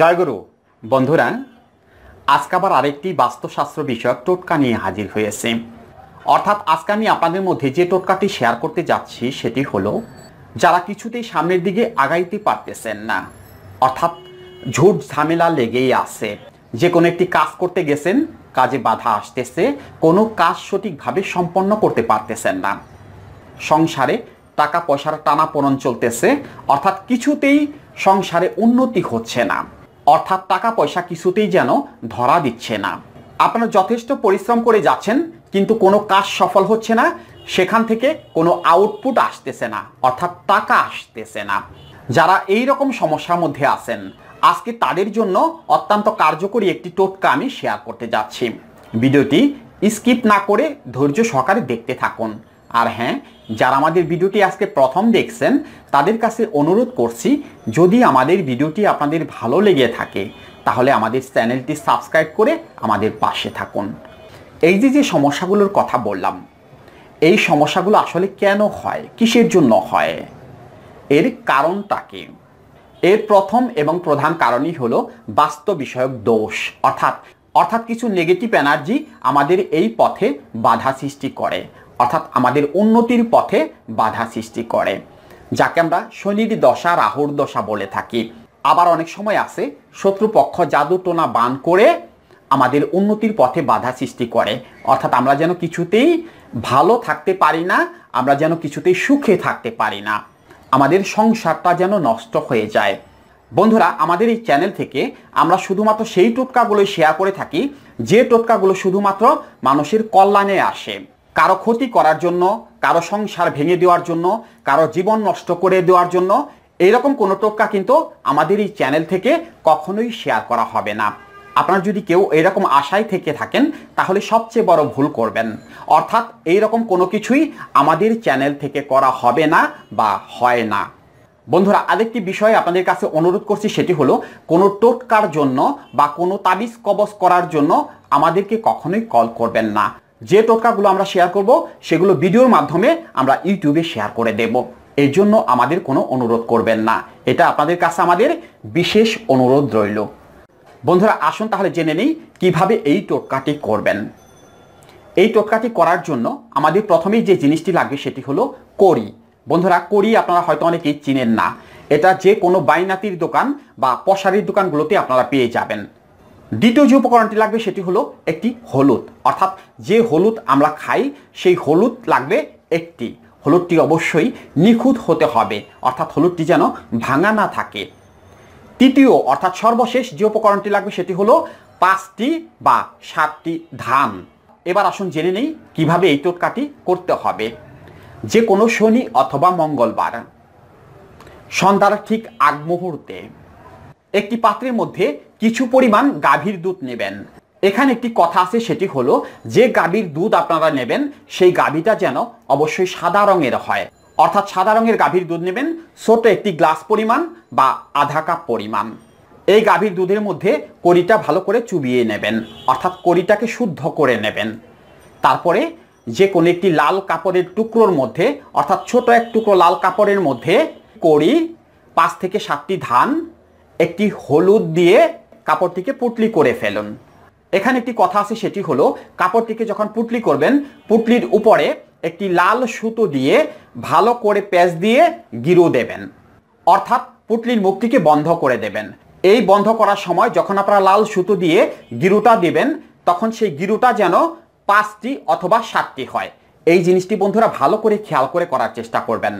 জয়গুরু বন্ধুরা আজকে আবার আরেকটি বাস্তুশাস্ত্র বিষয়ক টোটকা নিয়ে হাজির হয়েছে অর্থাৎ আজকে আমি আপনাদের মধ্যে যে টোটকাটি শেয়ার করতে যাচ্ছি সেটি হলো যারা কিছুতেই সামনের দিকে আগাইতে পারতেছেন না অর্থাৎ ঝুট ঝামেলা লেগেই আছে যে কোনো একটি কাজ করতে গেছেন কাজে বাধা আসতেছে কোনো কাজ সঠিকভাবে সম্পন্ন করতে পারতেছেন না সংসারে টাকা পয়সার টানাপোড়ন চলতেছে অর্থাৎ কিছুতেই সংসারে উন্নতি হচ্ছে না অর্থাৎ টাকা পয়সা কিছুতেই যেন ধরা দিচ্ছে না আপনারা যথেষ্ট পরিশ্রম করে যাচ্ছেন কিন্তু কোনো কাজ সফল হচ্ছে না সেখান থেকে কোনো আউটপুট আসতেছে না অর্থাৎ টাকা আসতেছে না যারা এই রকম সমস্যার মধ্যে আছেন আজকে তাদের জন্য অত্যন্ত কার্যকরী একটি টোটকা আমি শেয়ার করতে যাচ্ছি ভিডিওটি স্কিপ না করে ধৈর্য সহকারে দেখতে থাকুন আর হ্যাঁ যারা আমাদের ভিডিওটি আজকে প্রথম দেখছেন তাদের কাছে অনুরোধ করছি যদি আমাদের ভিডিওটি আপনাদের ভালো লেগে থাকে তাহলে আমাদের চ্যানেলটি সাবস্ক্রাইব করে আমাদের পাশে থাকুন এই যে যে সমস্যাগুলোর কথা বললাম এই সমস্যাগুলো আসলে কেন হয় কিসের জন্য হয় এর কারণটা কি এর প্রথম এবং প্রধান কারণই হল বাস্তব বিষয়ক দোষ অর্থাৎ অর্থাৎ কিছু নেগেটিভ এনার্জি আমাদের এই পথে বাধা সৃষ্টি করে অর্থাৎ আমাদের উন্নতির পথে বাধা সৃষ্টি করে যাকে আমরা শনির দশা রাহুর দশা বলে থাকি আবার অনেক সময় আছে শত্রুপক্ষ জাদু টোনা বান করে আমাদের উন্নতির পথে বাধা সৃষ্টি করে অর্থাৎ আমরা যেন কিছুতেই ভালো থাকতে পারি না আমরা যেন কিছুতেই সুখে থাকতে পারি না আমাদের সংসারটা যেন নষ্ট হয়ে যায় বন্ধুরা আমাদের এই চ্যানেল থেকে আমরা শুধুমাত্র সেই টোটকাগুলো শেয়ার করে থাকি যে টোটকাগুলো শুধুমাত্র মানুষের কল্যাণে আসে কারো ক্ষতি করার জন্য কারো সংসার ভেঙে দেওয়ার জন্য কারো জীবন নষ্ট করে দেওয়ার জন্য এইরকম কোনো টোটকা কিন্তু আমাদের এই চ্যানেল থেকে কখনোই শেয়ার করা হবে না আপনার যদি কেউ এরকম আশায় থেকে থাকেন তাহলে সবচেয়ে বড় ভুল করবেন অর্থাৎ এইরকম কোনো কিছুই আমাদের চ্যানেল থেকে করা হবে না বা হয় না বন্ধুরা আরেকটি বিষয়ে আপনাদের কাছে অনুরোধ করছি সেটি হলো কোনো টোটকার জন্য বা কোনো তাবিজ কবজ করার জন্য আমাদেরকে কখনোই কল করবেন না যে টোটকাগুলো আমরা শেয়ার করব সেগুলো ভিডিওর মাধ্যমে আমরা ইউটিউবে শেয়ার করে দেব এর জন্য আমাদের কোনো অনুরোধ করবেন না এটা আপনাদের কাছে আমাদের বিশেষ অনুরোধ রইল বন্ধুরা আসুন তাহলে জেনে নেই কিভাবে এই টোটকাটি করবেন এই টোটকাটি করার জন্য আমাদের প্রথমেই যে জিনিসটি লাগবে সেটি হলো করি বন্ধুরা করি আপনারা হয়তো অনেকেই চিনেন না এটা যে কোনো বাইনাতির দোকান বা পশারির দোকানগুলোতে আপনারা পেয়ে যাবেন দ্বিতীয় যে উপকরণটি লাগবে সেটি হলো একটি হলুদ অর্থাৎ যে হলুদ আমরা খাই সেই হলুদ লাগবে একটি হলুদটি অবশ্যই নিখুঁত হতে হবে অর্থাৎ হলুদটি যেন ভাঙা না থাকে তৃতীয় অর্থাৎ সর্বশেষ যে উপকরণটি লাগবে সেটি হলো পাঁচটি বা সাতটি ধান এবার আসুন জেনে নেই কিভাবে এই টোটকাটি করতে হবে যে কোনো শনি অথবা মঙ্গলবার সন্ধ্যার ঠিক আগ মুহূর্তে একটি পাত্রের মধ্যে কিছু পরিমাণ গাভীর দুধ নেবেন এখানে একটি কথা আছে সেটি হলো যে গাভীর দুধ আপনারা নেবেন সেই গাভীটা যেন অবশ্যই সাদা রঙের হয় অর্থাৎ সাদা রঙের গাভীর দুধ নেবেন ছোট একটি গ্লাস পরিমাণ বা আধা কাপ পরিমাণ এই গাভীর দুধের মধ্যে কড়িটা ভালো করে চুবিয়ে নেবেন অর্থাৎ কড়িটাকে শুদ্ধ করে নেবেন তারপরে যে কোনো একটি লাল কাপড়ের টুকরোর মধ্যে অর্থাৎ ছোট এক টুকরো লাল কাপড়ের মধ্যে কড়ি পাঁচ থেকে সাতটি ধান একটি হলুদ দিয়ে কাপড়টিকে পুটলি করে ফেলুন এখানে একটি কথা আছে সেটি হলো কাপড়টিকে যখন পুটলি করবেন পুটলির উপরে একটি লাল সুতো দিয়ে ভালো করে প্যাঁচ দিয়ে গিরু দেবেন অর্থাৎ পুটলির মুখটিকে বন্ধ করে দেবেন এই বন্ধ করার সময় যখন আপনারা লাল সুতো দিয়ে গিরুটা দেবেন তখন সেই গিরুটা যেন পাঁচটি অথবা সাতটি হয় এই জিনিসটি বন্ধুরা ভালো করে খেয়াল করে করার চেষ্টা করবেন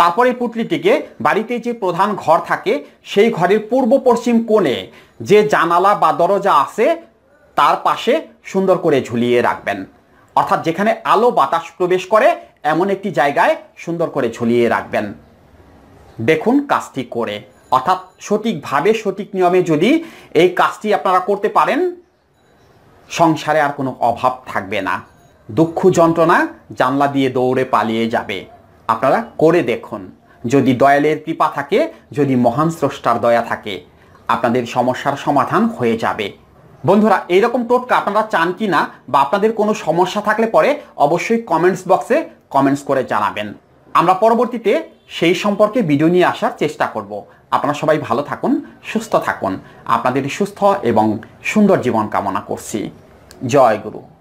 তারপরে পুটলিটিকে বাড়িতে যে প্রধান ঘর থাকে সেই ঘরের পূর্ব পশ্চিম কোণে যে জানালা বা দরজা আছে তার পাশে সুন্দর করে ঝুলিয়ে রাখবেন অর্থাৎ যেখানে আলো বাতাস প্রবেশ করে এমন একটি জায়গায় সুন্দর করে ঝুলিয়ে রাখবেন দেখুন কাজটি করে অর্থাৎ সঠিকভাবে সঠিক নিয়মে যদি এই কাজটি আপনারা করতে পারেন সংসারে আর কোনো অভাব থাকবে না দুঃখ যন্ত্রণা জানলা দিয়ে দৌড়ে পালিয়ে যাবে আপনারা করে দেখুন যদি দয়ালের কৃপা থাকে যদি মহান স্রষ্টার দয়া থাকে আপনাদের সমস্যার সমাধান হয়ে যাবে বন্ধুরা এইরকম টোটকা আপনারা চান কি না বা আপনাদের কোনো সমস্যা থাকলে পরে অবশ্যই কমেন্টস বক্সে কমেন্টস করে জানাবেন আমরা পরবর্তীতে সেই সম্পর্কে ভিডিও নিয়ে আসার চেষ্টা করব আপনারা সবাই ভালো থাকুন সুস্থ থাকুন আপনাদের সুস্থ এবং সুন্দর জীবন কামনা করছি জয় গুরু